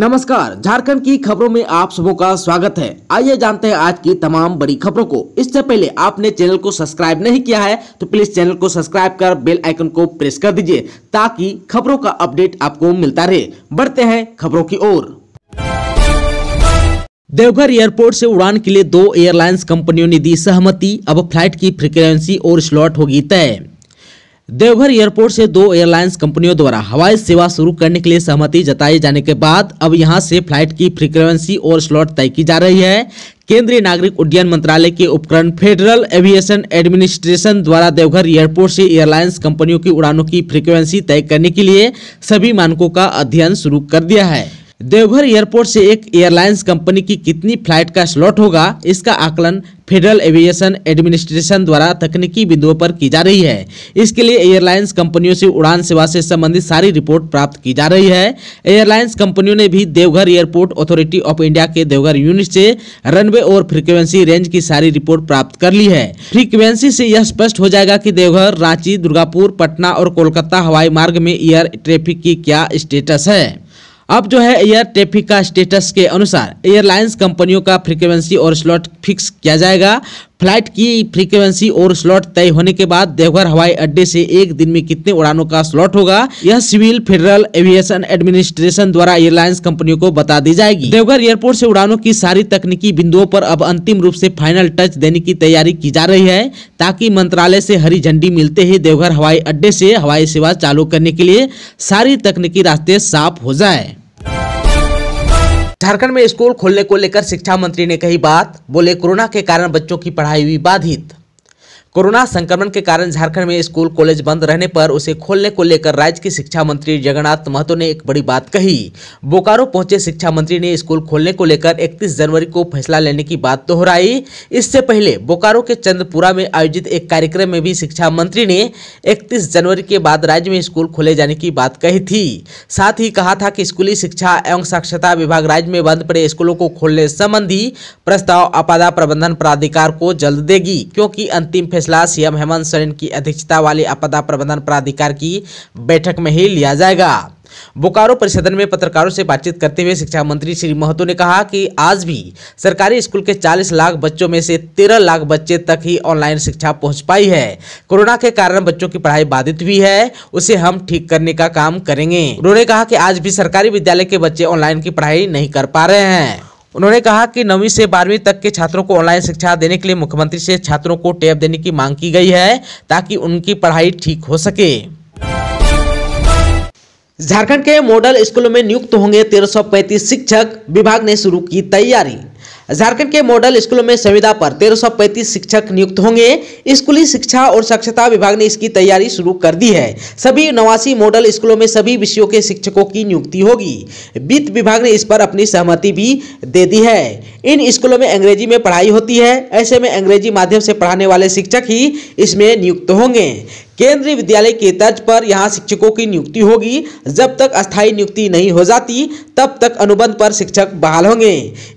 नमस्कार झारखंड की खबरों में आप सबों का स्वागत है आइए जानते हैं आज की तमाम बड़ी खबरों को इससे पहले आपने चैनल को सब्सक्राइब नहीं किया है तो प्लीज चैनल को सब्सक्राइब कर बेल आइकन को प्रेस कर दीजिए ताकि खबरों का अपडेट आपको मिलता रहे बढ़ते हैं खबरों की ओर देवघर एयरपोर्ट से उड़ान के लिए दो एयरलाइंस कंपनियों ने दी सहमति अब फ्लाइट की फ्रिक्वेंसी और स्लॉट होगी तय देवघर एयरपोर्ट से दो एयरलाइंस कंपनियों द्वारा हवाई सेवा शुरू करने के लिए सहमति जताए जाने के बाद अब यहां से फ्लाइट की फ्रीक्वेंसी और स्लॉट तय की जा रही है केंद्रीय नागरिक उड्डयन मंत्रालय के उपकरण फेडरल एविएशन एडमिनिस्ट्रेशन द्वारा देवघर एयरपोर्ट से एयरलाइंस कंपनियों की उड़ानों की फ्रीक्वेंसी तय करने के लिए सभी मानकों का अध्ययन शुरू कर दिया है देवघर एयरपोर्ट से एक एयरलाइंस कंपनी की कितनी फ्लाइट का स्लॉट होगा इसका आकलन फेडरल एविएशन एडमिनिस्ट्रेशन द्वारा तकनीकी बिंदुओं पर की जा रही है इसके लिए एयरलाइंस कंपनियों से उड़ान सेवा से संबंधित सारी रिपोर्ट प्राप्त की जा रही है एयरलाइंस कंपनियों ने भी Deoghar airport authority of India के देवघर यूनिट से रनवे और फ्रीक्वेंसी रेंज की सारी रिपोर्ट प्राप्त कर ली है फ्रीक्वेंसी से यह स्पष्ट हो जाएगा की देवघर रांची दुर्गापुर पटना और कोलकाता हवाई मार्ग में एयर ट्रैफिक की क्या स्टेटस है अब जो है एयर ट्रैफिक का स्टेटस के अनुसार एयरलाइंस कंपनियों का फ्रीक्वेंसी और स्लॉट फिक्स किया जाएगा फ्लाइट की फ्रीक्वेंसी और स्लॉट तय होने के बाद देवघर हवाई अड्डे से एक दिन में कितने उड़ानों का स्लॉट होगा यह सिविल फेडरल एविएशन एडमिनिस्ट्रेशन द्वारा एयरलाइंस कंपनियों को बता दी जाएगी देवघर एयरपोर्ट से उड़ानों की सारी तकनीकी बिंदुओं पर अब अंतिम रूप से फाइनल टच देने की तैयारी की जा रही है ताकि मंत्रालय से हरी झंडी मिलते ही देवघर हवाई अड्डे से हवाई सेवा चालू करने के लिए सारी तकनीकी रास्ते साफ हो जाए झारखंड में स्कूल खोलने को लेकर शिक्षा मंत्री ने कही बात बोले कोरोना के कारण बच्चों की पढ़ाई हुई बाधित कोरोना संक्रमण के कारण झारखंड में स्कूल कॉलेज बंद रहने पर उसे खोलने को लेकर राज्य के शिक्षा मंत्री जगन्नाथ महतो ने एक बड़ी बात कही बोकारो पहुंचे शिक्षा मंत्री ने स्कूल खोलने को लेकर 31 जनवरी को फैसला लेने की बात दोहराई इससे पहले बोकारो के चंद्रपुरा में आयोजित एक कार्यक्रम में भी शिक्षा मंत्री ने इकतीस जनवरी के बाद राज्य में स्कूल खोले जाने की बात कही थी साथ ही कहा था कि स्कूली शिक्षा एवं साक्षरता विभाग राज्य में बंद पड़े स्कूलों को खोलने संबंधी प्रस्ताव आपदा प्रबंधन प्राधिकार को जल्द देगी क्योंकि अंतिम फैसला फैसला सीएम हेमंत सोरेन की अध्यक्षता वाली आपदा प्रबंधन प्राधिकार की बैठक में ही लिया जाएगा बोकारो परिषदन में पत्रकारों से बातचीत करते हुए शिक्षा मंत्री श्री महतो ने कहा कि आज भी सरकारी स्कूल के 40 लाख बच्चों में से 13 लाख बच्चे तक ही ऑनलाइन शिक्षा पहुंच पाई है कोरोना के कारण बच्चों की पढ़ाई बाधित हुई है उसे हम ठीक करने का काम करेंगे उन्होंने कहा कि आज भी सरकारी विद्यालय के बच्चे ऑनलाइन की पढ़ाई नहीं कर पा रहे हैं उन्होंने कहा कि नवीं से बारहवीं तक के छात्रों को ऑनलाइन शिक्षा देने के लिए मुख्यमंत्री से छात्रों को टैब देने की मांग की गई है ताकि उनकी पढ़ाई ठीक हो सके झारखंड के मॉडल स्कूलों में नियुक्त होंगे 1335 शिक्षक विभाग ने शुरू की तैयारी झारखंड के मॉडल स्कूलों में संविदा पर 1335 शिक्षक नियुक्त होंगे स्कूली शिक्षा और साक्षरता विभाग ने इसकी तैयारी शुरू कर दी है सभी नवासी मॉडल स्कूलों में सभी विषयों के शिक्षकों की नियुक्ति होगी वित्त विभाग ने इस पर अपनी सहमति भी दे दी है इन स्कूलों में अंग्रेजी में पढ़ाई होती है ऐसे में अंग्रेजी माध्यम से पढ़ाने वाले शिक्षक ही इसमें नियुक्त होंगे केंद्रीय विद्यालय के तर्ज पर यहाँ शिक्षकों की नियुक्ति होगी जब तक अस्थायी नियुक्ति नहीं हो जाती तब तक अनुबंध पर शिक्षक बहाल होंगे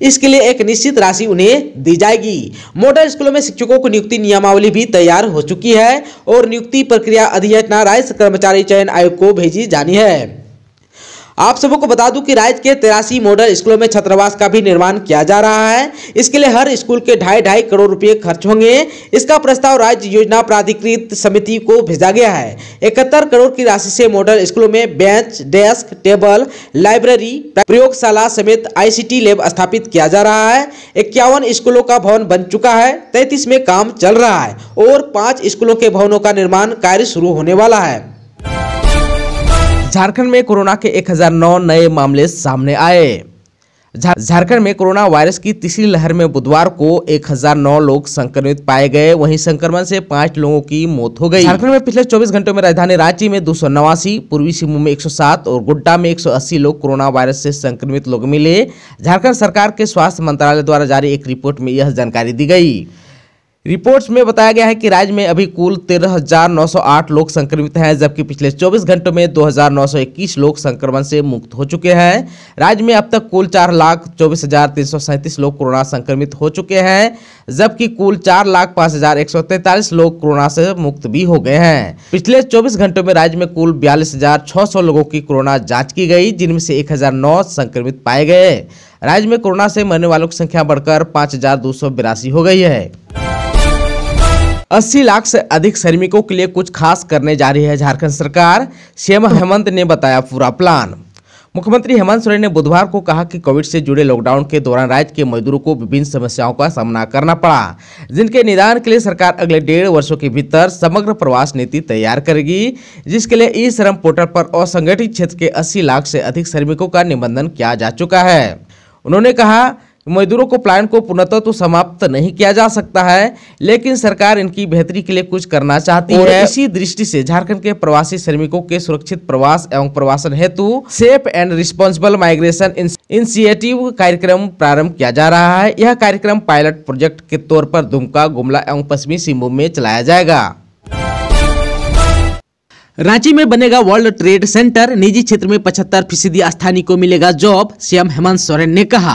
इसके लिए एक निश्चित राशि उन्हें दी जाएगी मॉडल स्कूलों में शिक्षकों की नियुक्ति नियमावली भी तैयार हो चुकी है और नियुक्ति प्रक्रिया अधिसूचना राज्य कर्मचारी चयन आयोग को भेजी जानी है आप को बता दूं कि राज्य के तिरासी मॉडल स्कूलों में छात्रावास का भी निर्माण किया जा रहा है इसके लिए हर स्कूल के ढाई ढाई करोड़ रुपए खर्च होंगे इसका प्रस्ताव राज्य योजना प्राधिकृत समिति को भेजा गया है इकहत्तर करोड़ की राशि से मॉडल स्कूलों में बेंच डेस्क टेबल लाइब्रेरी प्रयोगशाला समेत आई लैब स्थापित किया जा रहा है इक्यावन स्कूलों का भवन बन चुका है तैतीस में काम चल रहा है और पांच स्कूलों के भवनों का निर्माण कार्य शुरू होने वाला है झारखंड में कोरोना के 1009 नए मामले सामने आए झारखंड में कोरोना वायरस की तीसरी लहर में बुधवार को 1009 लोग संक्रमित पाए गए वहीं संक्रमण से पांच लोगों की मौत हो गई झारखंड में पिछले 24 घंटों में राजधानी रांची में दो पूर्वी सिंहभूम में 107 और गोड्डा में 180 लोग कोरोना वायरस से संक्रमित लोग मिले झारखंड सरकार के स्वास्थ्य मंत्रालय द्वारा जारी एक रिपोर्ट में यह जानकारी दी गई रिपोर्ट्स में बताया गया है कि राज्य में अभी कुल 13,908 लोग संक्रमित हैं जबकि पिछले 24 घंटों में 2,921 लोग संक्रमण से मुक्त हो चुके हैं राज्य में अब तक कुल चार लाख चौबीस हजार तीन सौ सैंतीस लोग कोरोना संक्रमित हो चुके हैं जबकि कुल चार लाख पाँच हजार एक सौ तैंतालीस लोग कोरोना से मुक्त भी हो गए हैं पिछले चौबीस घंटों में राज्य में कुल बयालीस हजार छह सौ लोगों की कोरोना जाँच की गई जिनमें से एक हजार नौ संक्रमित पाए गए राज्य में कोरोना से मरने वालों की संख्या बढ़कर पाँच हजार दो सौ बिरासी हो गई है अस्सी लाख से अधिक श्रमिकों के लिए कुछ खास करने जा रही है झारखंड सरकार सीएम हेमंत ने बताया पूरा प्लान मुख्यमंत्री हेमंत सोरेन ने बुधवार को कहा कि कोविड से जुड़े लॉकडाउन के दौरान राज्य के मजदूरों को विभिन्न समस्याओं का सामना करना पड़ा जिनके निदान के लिए सरकार अगले डेढ़ वर्षों के भीतर समग्र प्रवास नीति तैयार करेगी जिसके लिए ई श्रम पोर्टल पर असंगठित क्षेत्र के अस्सी लाख से अधिक श्रमिकों का निबंधन किया जा चुका है उन्होंने कहा मजदूरों को प्लान को पूर्णतः तो समाप्त नहीं किया जा सकता है लेकिन सरकार इनकी बेहतरी के लिए कुछ करना चाहती है इसी दृष्टि से झारखंड के प्रवासी श्रमिकों के सुरक्षित प्रवास एवं प्रवासन हेतु safe and responsible migration initiative कार्यक्रम प्रारंभ किया जा रहा है यह कार्यक्रम पायलट प्रोजेक्ट के तौर पर दुमका गुमला एवं पश्चिमी सिंहभूम में चलाया जाएगा रांची में बनेगा वर्ल्ड ट्रेड सेंटर निजी क्षेत्र में पचहत्तर फीसदी स्थानीय को मिलेगा जॉब सीएम हेमंत सोरेन ने कहा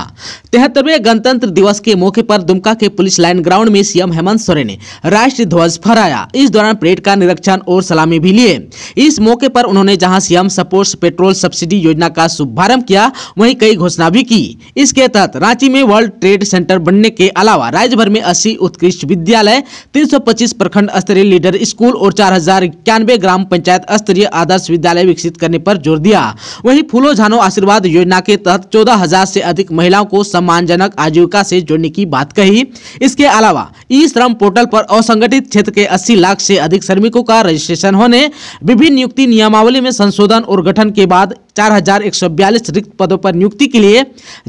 तिहत्तरवे गणतंत्र दिवस के मौके पर दुमका के पुलिस लाइन ग्राउंड में सीएम हेमंत सोरेन ने राष्ट्रीय ध्वज फहराया इस दौरान परेड का निरीक्षण और सलामी भी लिए इस मौके पर उन्होंने जहाँ सीएम सपोर्ट पेट्रोल सब्सिडी योजना का शुभारंभ किया वही कई घोषणा भी की इसके तहत रांची में वर्ल्ड ट्रेड सेंटर बनने के अलावा राज्य भर में अस्सी उत्कृष्ट विद्यालय तीन प्रखंड स्तरीय लीडर स्कूल और चार ग्राम पंचायत पंचायत स्तरीय आदर्श विद्यालय विकसित करने पर जोर दिया वहीं फूलो झानो आशीर्वाद योजना के तहत चौदह हजार से अधिक महिलाओं को सम्मानजनक आजीविका से जोड़ने की बात कही इसके अलावा ई श्रम पोर्टल पर असंगठित क्षेत्र के अस्सी लाख से अधिक श्रमिकों का रजिस्ट्रेशन होने विभिन्न नियुक्ति नियमावली में संशोधन और गठन के बाद चार रिक्त पदों पर नियुक्ति के लिए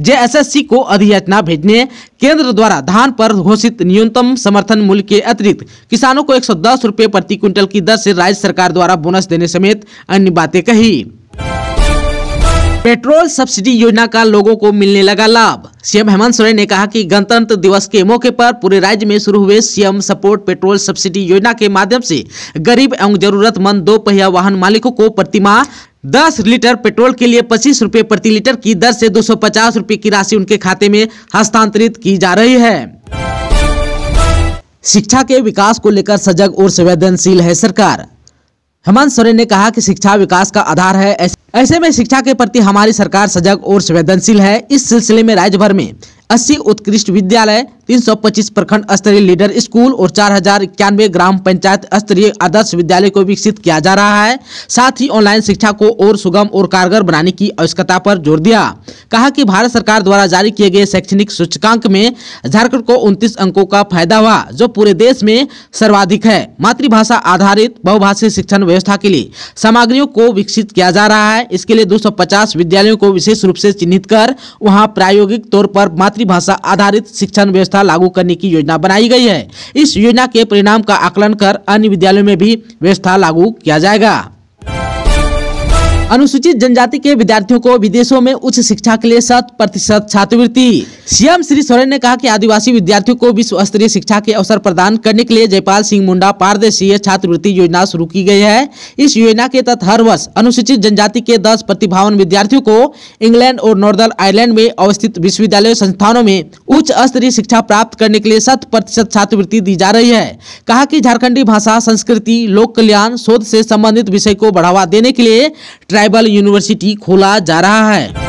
जे को अधियाचना भेजने केंद्र द्वारा धान पर घोषित न्यूनतम समर्थन मूल्य के अतिरिक्त किसानों को एक सौ दस प्रति क्विंटल की दर से राज्य सरकार द्वारा बोनस देने समेत अन्य बातें कही पेट्रोल सब्सिडी योजना का लोगों को मिलने लगा लाभ सीएम हेमंत सोरेन ने कहा कि गणतंत्र दिवस के मौके पर पूरे राज्य में शुरू हुए सीएम सपोर्ट पेट्रोल सब्सिडी योजना के माध्यम से गरीब एवं जरूरतमंद दो पहिया वाहन मालिकों को प्रतिमा दस लीटर पेट्रोल के लिए पच्चीस रुपये प्रति लीटर की दर से दो सौ पचास रुपये की राशि उनके खाते में हस्तांतरित की जा रही है शिक्षा के विकास को लेकर सजग और संवेदनशील है सरकार हेमंत सोरेन ने कहा कि शिक्षा विकास का आधार है ऐसे में शिक्षा के प्रति हमारी सरकार सजग और संवेदनशील है इस सिलसिले में राज्य भर में अस्सी उत्कृष्ट विद्यालय 325 प्रखंड स्तरीय लीडर स्कूल और चार ग्राम पंचायत स्तरीय आदर्श विद्यालय को विकसित किया जा रहा है साथ ही ऑनलाइन शिक्षा को और सुगम और कारगर बनाने की आवश्यकता पर जोर दिया कहा कि भारत सरकार द्वारा जारी किए गए शैक्षणिक सूचकांक में झारखंड को उनतीस अंकों का फायदा हुआ जो पूरे देश में सर्वाधिक है मातृभाषा आधारित बहुभाषी शिक्षण व्यवस्था के लिए सामग्रियों को विकसित किया जा रहा है इसके लिए दो विद्यालयों को विशेष रूप से चिन्हित कर वहाँ प्रायोगिक तौर पर मातृभाषा आधारित शिक्षण व्यवस्था व्यवस्था लागू करने की योजना बनाई गई है इस योजना के परिणाम का आकलन कर अन्य विद्यालयों में भी व्यवस्था लागू किया जाएगा अनुसूचित जनजाति के विद्यार्थियों को विदेशों में उच्च शिक्षा के लिए शत प्रतिशत छात्रवृत्ति सीएम श्री सोरेन ने कहा कि आदिवासी विद्यार्थियों को विश्व स्तरीय शिक्षा के अवसर प्रदान करने के लिए जयपाल सिंह मुंडा पारदर्शी छात्रवृत्ति योजना शुरू की गई है इस योजना के तहत हर वर्ष अनुसूचित जनजाति के दस प्रतिभावन विद्यार्थियों को इंग्लैंड और नॉर्दर्न आयरलैंड में अवस्थित विश्वविद्यालय संस्थानों में उच्च स्तरीय शिक्षा प्राप्त करने के लिए शत प्रतिशत छात्रवृत्ति दी जा रही है कहा की झारखंडी भाषा संस्कृति लोक कल्याण शोध से संबंधित विषय को बढ़ावा देने के लिए ट्राइबल यूनिवर्सिटी खोला जा रहा है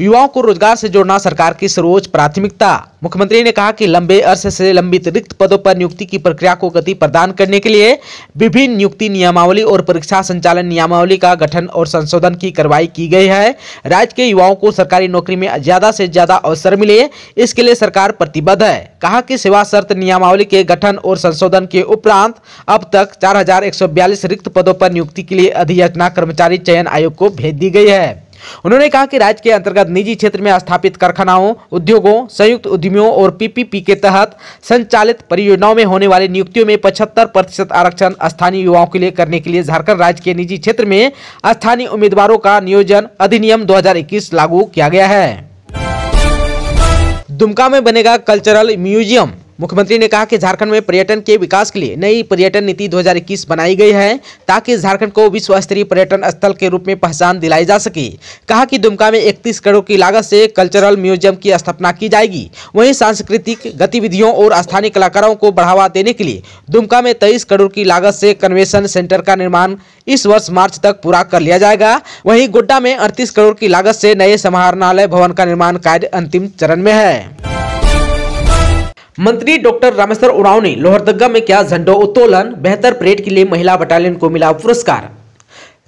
युवाओं को रोजगार से जोड़ना सरकार की सर्वोच्च प्राथमिकता मुख्यमंत्री ने कहा कि लंबे अरसे से लंबित रिक्त पदों पर नियुक्ति की प्रक्रिया को गति प्रदान करने के लिए विभिन्न नियुक्ति नियमावली और परीक्षा संचालन नियमावली का गठन और संशोधन की कार्रवाई की गई है राज्य के युवाओं को सरकारी नौकरी में ज्यादा से ज्यादा अवसर मिले इसके लिए सरकार प्रतिबद्ध है कहा कि सेवा शर्त नियमावली के गठन और संशोधन के उपरांत अब तक चार रिक्त पदों पर नियुक्ति के लिए अधियाचना कर्मचारी चयन आयोग को भेज दी गई है उन्होंने कहा कि राज्य के अंतर्गत निजी क्षेत्र में स्थापित कारखानाओं उद्योगों संयुक्त उद्यमियों और पीपीपी के तहत संचालित परियोजनाओं में होने वाली नियुक्तियों में पचहत्तर प्रतिशत आरक्षण स्थानीय युवाओं के लिए करने के लिए झारखंड राज्य के निजी क्षेत्र में स्थानीय उम्मीदवारों का नियोजन अधिनियम दो लागू किया गया है दुमका में बनेगा कल्चरल म्यूजियम मुख्यमंत्री ने कहा कि झारखंड में पर्यटन के विकास के लिए नई पर्यटन नीति 2021 बनाई गई है ताकि झारखंड को विश्व स्तरीय पर्यटन स्थल के रूप में पहचान दिलाई जा सके कहा कि दुमका में 31 करोड़ की लागत से कल्चरल म्यूजियम की स्थापना की जाएगी वहीं सांस्कृतिक गतिविधियों और स्थानीय कलाकारों को बढ़ावा देने के लिए दुमका में तेईस करोड़ की लागत से कन्वेंशन सेंटर का निर्माण इस वर्ष मार्च तक पूरा कर लिया जाएगा वहीं गोड्डा में अड़तीस करोड़ की लागत से नए समाहरणालय भवन का निर्माण कार्य अंतिम चरण में है मंत्री डॉक्टर रामेश्वर उराव ने लोहरदगा में किया झंडो उत्तोलन बेहतर परेड के लिए महिला बटालियन को मिला पुरस्कार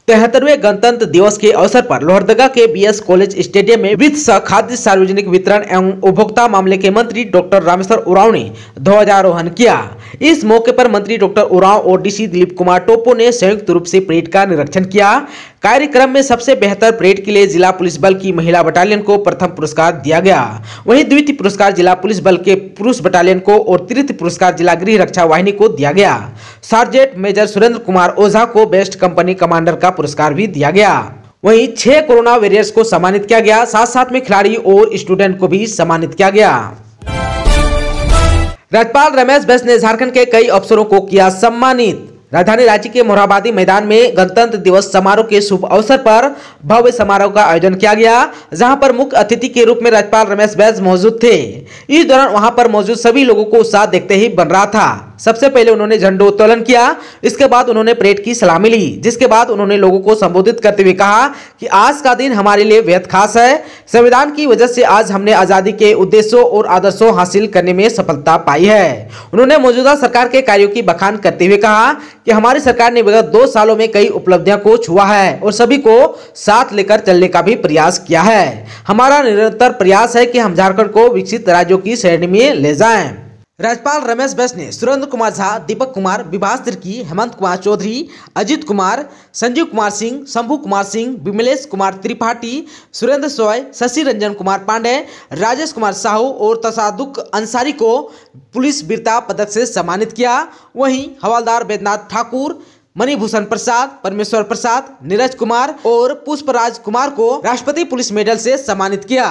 तिहत्तरवें गणतंत्र दिवस के अवसर पर लोहरदगा के बीएस कॉलेज स्टेडियम में वित्त सह खाद्य सार्वजनिक वितरण एवं उपभोक्ता मामले के मंत्री डॉक्टर रामेश्वर उराव ने ध्वजारोहण किया इस मौके पर मंत्री डॉक्टर उराव और डीसी दिलीप कुमार टोपो ने संयुक्त रूप से परेड का निरीक्षण किया कार्यक्रम में सबसे बेहतर परेड के लिए जिला पुलिस बल की महिला बटालियन को प्रथम पुरस्कार दिया गया वहीं द्वितीय पुरस्कार जिला पुलिस बल के पुरुष बटालियन को और तृतीय पुरस्कार जिला गृह रक्षा वाहिनी को दिया गया सार्जेंट मेजर सुरेंद्र कुमार ओझा को बेस्ट कंपनी कमांडर का पुरस्कार भी दिया गया वहीं छह कोरोना वेरियर्स को सम्मानित किया गया साथ साथ में खिलाड़ी और स्टूडेंट को भी सम्मानित किया गया राज्यपाल रमेश बैस ने झारखंड के कई अफसरों को किया सम्मानित राजधानी रांची के मोराबादी मैदान में गणतंत्र दिवस समारोह के शुभ अवसर पर भव्य समारोह का आयोजन किया गया जहां पर मुख्य अतिथि के रूप में राज्यपाल रमेश बैज मौजूद थे इस दौरान वहां पर मौजूद सभी लोगों को उत्साह देखते ही बन रहा था सबसे पहले उन्होंने झंडोत्तोलन किया इसके बाद उन्होंने परेड की सलामी ली जिसके बाद उन्होंने लोगों को संबोधित करते हुए कहा कि आज का दिन हमारे लिए बेहद खास है संविधान की वजह से आज हमने आज़ादी के उद्देश्यों और आदर्शों हासिल करने में सफलता पाई है उन्होंने मौजूदा सरकार के कार्यों की बखान करते हुए कहा कि हमारी सरकार ने विगत दो सालों में कई उपलब्धियां को छुआ है और सभी को साथ लेकर चलने का भी प्रयास किया है हमारा निरंतर प्रयास है कि हम झारखंड को विकसित राज्यों की श्रेणी में ले जाएं राज्यपाल रमेश बैस ने सुरेंद्र कुमार झा दीपक कुमार विभाष तिर्की हेमंत कुमार चौधरी अजित कुमार संजीव कुमार सिंह शंभू कुमार सिंह विमलेश कुमार त्रिपाठी सुरेंद्र सोय शशि रंजन कुमार पांडे राजेश कुमार साहू और तसादुक अंसारी को पुलिस वीरता पदक से सम्मानित किया वहीं हवालदार बैद्यनाथ ठाकुर मणिभूषण प्रसाद परमेश्वर प्रसाद नीरज कुमार और पुष्पराज कुमार को राष्ट्रपति पुलिस मेडल से सम्मानित किया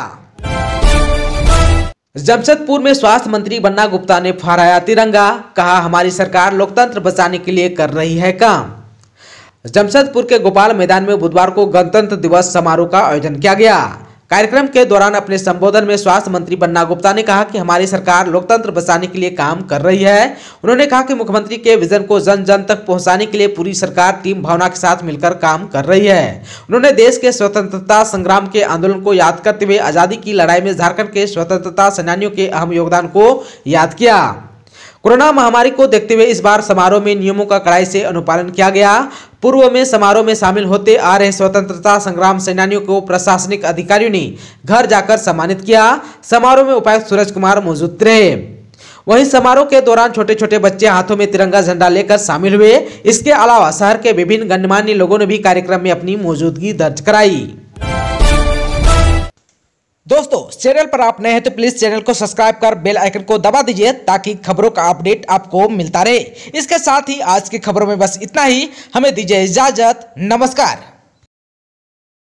जमशेदपुर में स्वास्थ्य मंत्री बन्ना गुप्ता ने फहराया तिरंगा कहा हमारी सरकार लोकतंत्र बचाने के लिए कर रही है काम जमशेदपुर के गोपाल मैदान में बुधवार को गणतंत्र दिवस समारोह का आयोजन किया गया कार्यक्रम के दौरान अपने संबोधन में स्वास्थ्य मंत्री बन्ना गुप्ता ने कहा कि हमारी सरकार लोकतंत्र बचाने के लिए काम कर रही है उन्होंने कहा कि मुख्यमंत्री के विजन को जन जन तक पहुंचाने के लिए पूरी सरकार टीम भावना के साथ मिलकर काम कर रही है उन्होंने देश के स्वतंत्रता संग्राम के आंदोलन को याद करते हुए आज़ादी की लड़ाई में झारखंड के स्वतंत्रता सेनानियों के अहम योगदान को याद किया कोरोना महामारी को देखते हुए इस बार समारोह में नियमों का कड़ाई से अनुपालन किया गया पूर्व में समारोह में शामिल होते आ रहे स्वतंत्रता संग्राम सेनानियों को प्रशासनिक अधिकारियों ने घर जाकर सम्मानित किया समारोह में उपायुक्त सूरज कुमार मौजूद रहे वहीं समारोह के दौरान छोटे छोटे बच्चे हाथों में तिरंगा झंडा लेकर शामिल हुए इसके अलावा शहर के विभिन्न गणमान्य लोगों ने भी कार्यक्रम में अपनी मौजूदगी दर्ज कराई दोस्तों चैनल पर आप नए हैं तो प्लीज चैनल को सब्सक्राइब कर बेल आइकन को दबा दीजिए ताकि खबरों का अपडेट आपको मिलता रहे इसके साथ ही आज की खबरों में बस इतना ही हमें दीजिए इजाजत नमस्कार